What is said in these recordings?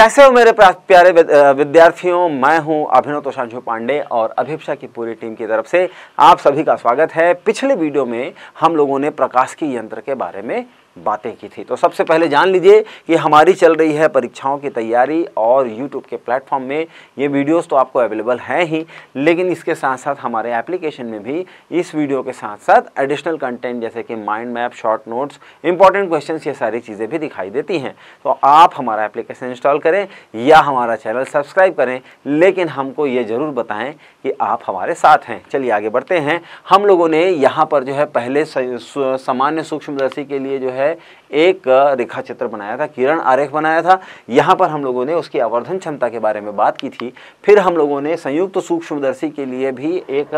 कैसे हो मेरे प्यारे विद्यार्थियों मैं हूं अभिनव तोषांशु पांडे और अभिप्सा की पूरी टीम की तरफ से आप सभी का स्वागत है पिछले वीडियो में हम लोगों ने प्रकाश की यंत्र के बारे में बातें की थी तो सबसे पहले जान लीजिए कि हमारी चल रही है परीक्षाओं की तैयारी और यूट्यूब के प्लेटफॉर्म में ये वीडियोस तो आपको अवेलेबल हैं ही लेकिन इसके साथ साथ हमारे एप्लीकेशन में भी इस वीडियो के साथ साथ एडिशनल कंटेंट जैसे कि mind map short notes important question ये सारी चीज़ें भी दिखाई देती हैं तो आप हमारा एप्लीकेशन इंस्टॉल करें या हमारा चैनल सब्सक्राइब करें लेकिन हमको ये ज़रूर बताएँ कि आप हमारे साथ हैं चलिए आगे बढ़ते हैं हम लोगों ने यहाँ पर जो है पहले सामान्य सूक्ष्मदर्शी के लिए जो है है एक रेखा चित्र बनाया था किरण आरेख बनाया था यहाँ पर हम लोगों ने उसकी आवर्धन क्षमता के बारे में बात की थी फिर हम लोगों ने संयुक्त तो सूक्ष्मदर्शी के लिए भी एक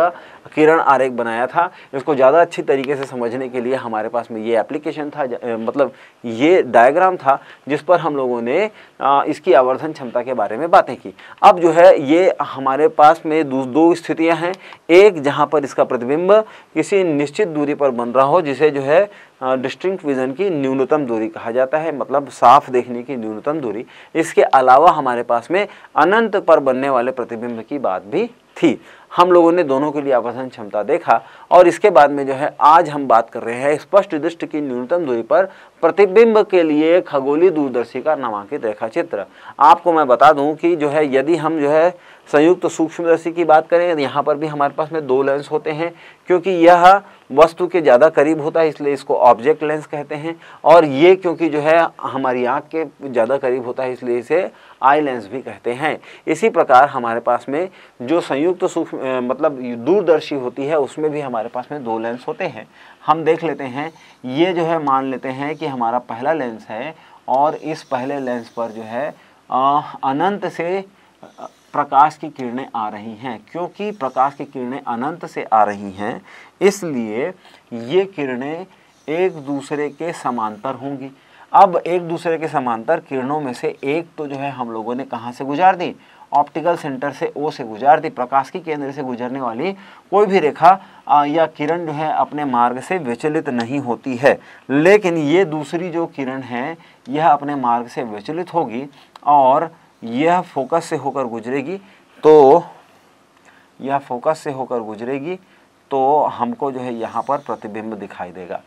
किरण आरेख बनाया था इसको ज़्यादा अच्छी तरीके से समझने के लिए हमारे पास में ये एप्लीकेशन था मतलब ये डायग्राम था जिस पर हम लोगों ने इसकी आवर्धन क्षमता के बारे में बातें की अब जो है ये हमारे पास में दो स्थितियाँ हैं एक जहाँ पर इसका प्रतिबिंब किसी निश्चित दूरी पर बन रहा हो जिसे जो है डिस्टिंक्ट विजन की न्यून न्यूनतम दूरी कहा जाता है मतलब साफ देखने की न्यूनतम दूरी इसके अलावा हमारे पास में अनंत पर बनने वाले प्रतिबिंब की बात भी थी हम लोगों ने दोनों के लिए आवासन क्षमता देखा और इसके बाद में जो है आज हम बात कर रहे हैं स्पष्ट दृष्टि की न्यूनतम दूरी पर प्रतिबिंब के लिए खगोलीय दूरदर्शी का नामांकित रेखा चित्र आपको मैं बता दूं कि जो है यदि हम जो है संयुक्त तो सूक्ष्मदर्शी की बात करें तो यहाँ पर भी हमारे पास में दो लेंस होते हैं क्योंकि यह वस्तु के ज़्यादा करीब होता है इसलिए इसको ऑब्जेक्ट लेंस कहते हैं और ये क्योंकि जो है हमारी आँख के ज़्यादा करीब होता है इसलिए इसे आई लेंस भी कहते हैं इसी प्रकार हमारे पास में जो संयुक्त सूक्ष्म मतलब दूरदर्शी होती है उसमें भी हमारे पास में दो लेंस होते हैं हम देख लेते हैं ये जो है मान लेते हैं कि हमारा पहला लेंस है और इस पहले लेंस पर जो है अनंत से प्रकाश की किरणें आ रही हैं क्योंकि प्रकाश की किरणें अनंत से आ रही हैं इसलिए ये किरणें एक दूसरे के समांतर होंगी अब एक दूसरे के समांतर किरणों में से एक तो जो है हम लोगों ने कहाँ से गुजार दी ऑप्टिकल सेंटर से ओ से गुजार दी प्रकाश की केंद्र से गुजरने वाली कोई भी रेखा या किरण जो है अपने मार्ग से विचलित नहीं होती है लेकिन ये दूसरी जो किरण है यह अपने मार्ग से विचलित होगी और यह फोकस से होकर गुजरेगी तो यह फोकस से होकर गुजरेगी तो हमको जो है यहाँ पर प्रतिबिंब दिखाई देगा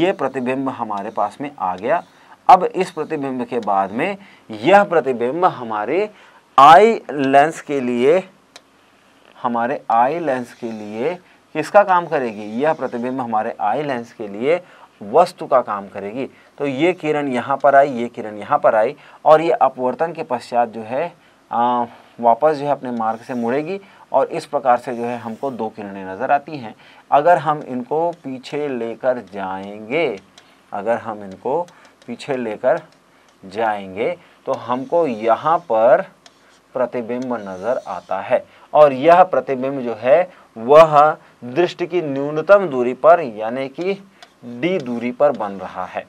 ये प्रतिबिंब हमारे पास में आ गया अब इस प्रतिबिंब के बाद में यह प्रतिबिंब हमारे आई लेंस के लिए हमारे आई लेंस के लिए किसका काम करेगी यह प्रतिबिंब हमारे आई लेंस के लिए वस्तु का काम करेगी तो ये किरण यहाँ पर आई ये किरण यहाँ पर आई और ये अपवर्तन के पश्चात जो है आ, वापस जो है अपने मार्ग से मुड़ेगी और इस प्रकार से जो है हमको दो किरणें नज़र आती हैं अगर हम इनको पीछे लेकर जाएंगे अगर हम इनको पीछे लेकर जाएंगे तो हमको यहाँ पर प्रतिबिंब नज़र आता है और यह प्रतिबिंब जो है वह दृष्टि की न्यूनतम दूरी पर यानी कि डी दूरी पर बन रहा है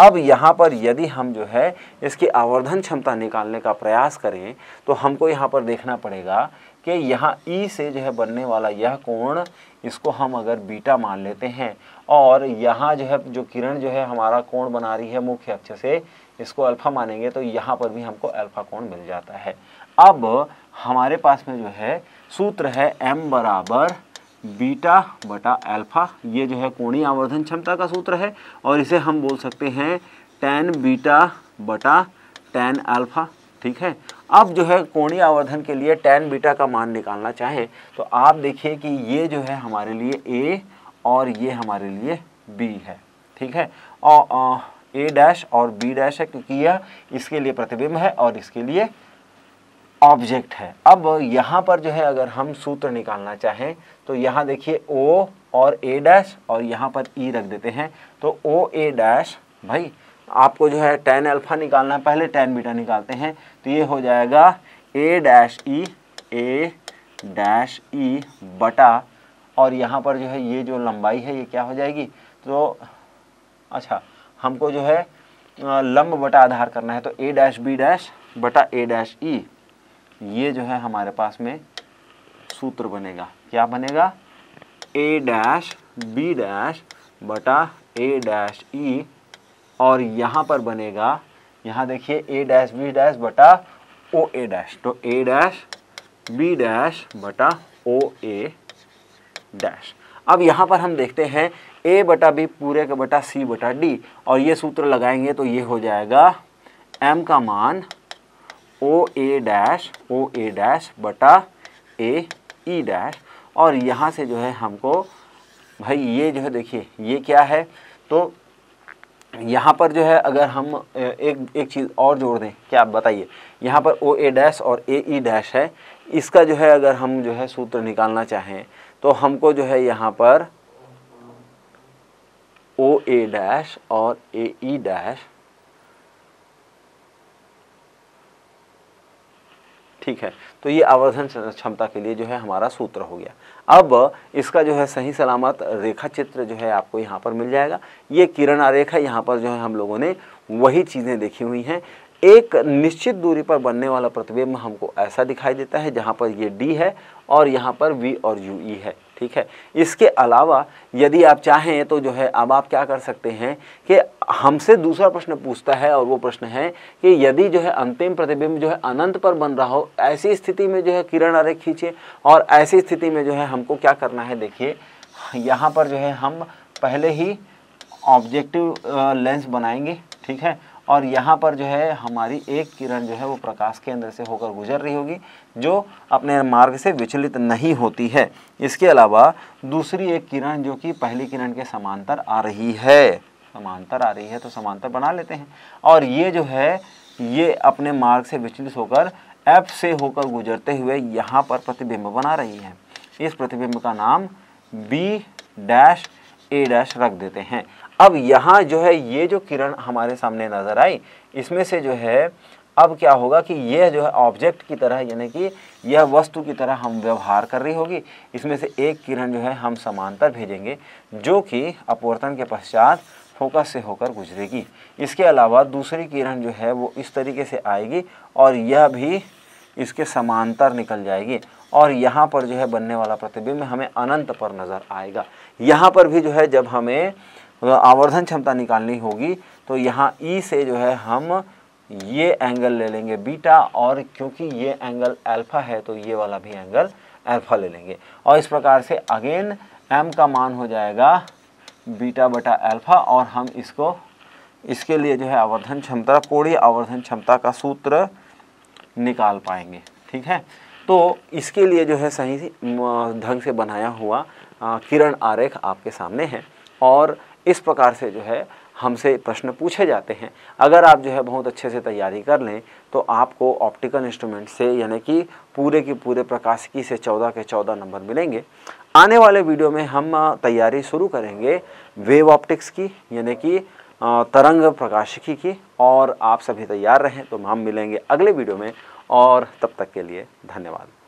अब यहाँ पर यदि हम जो है इसकी आवर्धन क्षमता निकालने का प्रयास करें तो हमको यहाँ पर देखना पड़ेगा कि यहाँ ई e से जो है बनने वाला यह कोण इसको हम अगर बीटा मान लेते हैं और यहाँ जो है जो किरण जो है हमारा कोण बना रही है मुख्य अक्ष से इसको अल्फ़ा मानेंगे तो यहाँ पर भी हमको अल्फ़ा कोण मिल जाता है अब हमारे पास में जो है सूत्र है एम बराबर बीटा बटा अल्फ़ा ये जो है कोणीय आवर्धन क्षमता का सूत्र है और इसे हम बोल सकते हैं टेन बीटा बटा टेन अल्फ़ा ठीक है अब जो है कोणीय आवर्धन के लिए टेन बीटा का मान निकालना चाहे तो आप देखिए कि ये जो है हमारे लिए ए और ये हमारे लिए बी है ठीक है और ए डैश और बी डैश है क्योंकि यह इसके लिए प्रतिबिंब है और इसके लिए ऑब्जेक्ट है अब यहाँ पर जो है अगर हम सूत्र निकालना चाहें तो यहाँ देखिए ओ और ए डैश और यहाँ पर ई e रख देते हैं तो ओ ए डैश भाई आपको जो है टेन अल्फ़ा निकालना है पहले टेन बीटा निकालते हैं तो ये हो जाएगा ए डैश ई ए डैश ई बटा और यहाँ पर जो है ये जो लंबाई है ये क्या हो जाएगी तो अच्छा हमको जो है लंब बटा आधार करना है तो ए डैश बी डैश बटा ए डैश ई ये जो है हमारे पास में सूत्र बनेगा क्या बनेगा ए डैश बी डैश बटा ए डैश ई और यहाँ पर बनेगा यहाँ देखिए ए डैश बी डैश बटा ओ ए डैश तो ए डैश बी डैश बटा ओ ए डैश अब यहाँ पर हम देखते हैं ए बटा बी पूरे का बटा सी बटा डी और ये सूत्र लगाएंगे तो ये हो जाएगा एम का मान ओ ए डैश ओ ए डैश बटा ए ई डैश और यहाँ से जो है हमको भाई ये जो है देखिए ये क्या है तो यहाँ पर जो है अगर हम एक एक चीज़ और जोड़ दें क्या आप बताइए यहाँ पर ओ ए डैश और ए ई डैश है इसका जो है अगर हम जो है सूत्र निकालना चाहें तो हमको जो है यहाँ पर ओ ए डैश और ए ई डैश ठीक है तो ये आवर्धन क्षमता के लिए जो है हमारा सूत्र हो गया अब इसका जो है सही सलामत रेखा चित्र जो है आपको यहाँ पर मिल जाएगा ये किरण आरेख है यहाँ पर जो है हम लोगों ने वही चीज़ें देखी हुई हैं एक निश्चित दूरी पर बनने वाला प्रतिबिंब हमको ऐसा दिखाई देता है जहाँ पर ये डी है और यहाँ पर वी और यू ई e है ठीक है इसके अलावा यदि आप चाहें तो जो है अब आप क्या कर सकते हैं कि हमसे दूसरा प्रश्न पूछता है और वो प्रश्न है कि यदि जो है अंतिम प्रतिबिंब जो है अनंत पर बन रहा हो ऐसी स्थिति में जो है किरण अरे खींचे और ऐसी स्थिति में जो है हमको क्या करना है देखिए यहाँ पर जो है हम पहले ही ऑब्जेक्टिव लेंस बनाएंगे ठीक है और यहाँ पर जो है हमारी एक किरण जो है वो प्रकाश के अंदर से होकर गुजर रही होगी जो अपने मार्ग से विचलित नहीं होती है इसके अलावा दूसरी एक किरण जो कि पहली किरण के समांतर आ रही है समांतर आ रही है तो समांतर बना लेते हैं और ये जो है ये अपने मार्ग से विचलित होकर एफ से होकर गुजरते हुए यहाँ पर प्रतिबिंब बना रही है इस प्रतिबिंब का नाम बी डैश ए डैश रख देते हैं अब यहाँ जो है ये जो किरण हमारे सामने नज़र आई इसमें से जो है अब क्या होगा कि यह जो है ऑब्जेक्ट की तरह यानी कि यह वस्तु की तरह हम व्यवहार कर रही होगी इसमें से एक किरण जो है हम समांतर भेजेंगे जो कि अपवर्तन के पश्चात फोकस से होकर गुजरेगी इसके अलावा दूसरी किरण जो है वो इस तरीके से आएगी और यह भी इसके समांतर निकल जाएगी और यहाँ पर जो है बनने वाला प्रतिबिंब हमें अनंत पर नज़र आएगा यहाँ पर भी जो है जब हमें आवर्धन क्षमता निकालनी होगी तो यहाँ ई e से जो है हम ये एंगल ले लेंगे बीटा और क्योंकि ये एंगल अल्फा है तो ये वाला भी एंगल अल्फा ले लेंगे और इस प्रकार से अगेन एम का मान हो जाएगा बीटा बटा अल्फा और हम इसको इसके लिए जो है आवर्धन क्षमता कोड़ी आवर्धन क्षमता का सूत्र निकाल पाएंगे ठीक है तो इसके लिए जो है सही ढंग से बनाया हुआ किरण आरेख आपके सामने है और इस प्रकार से जो है हमसे प्रश्न पूछे जाते हैं अगर आप जो है बहुत अच्छे से तैयारी कर लें तो आपको ऑप्टिकल इंस्ट्रूमेंट से यानी कि पूरे के पूरे प्रकाशिकी से चौदह के चौदह नंबर मिलेंगे आने वाले वीडियो में हम तैयारी शुरू करेंगे वेव ऑप्टिक्स की यानी कि तरंग प्रकाशिकी की और आप सभी तैयार रहें तो हम मिलेंगे अगले वीडियो में और तब तक के लिए धन्यवाद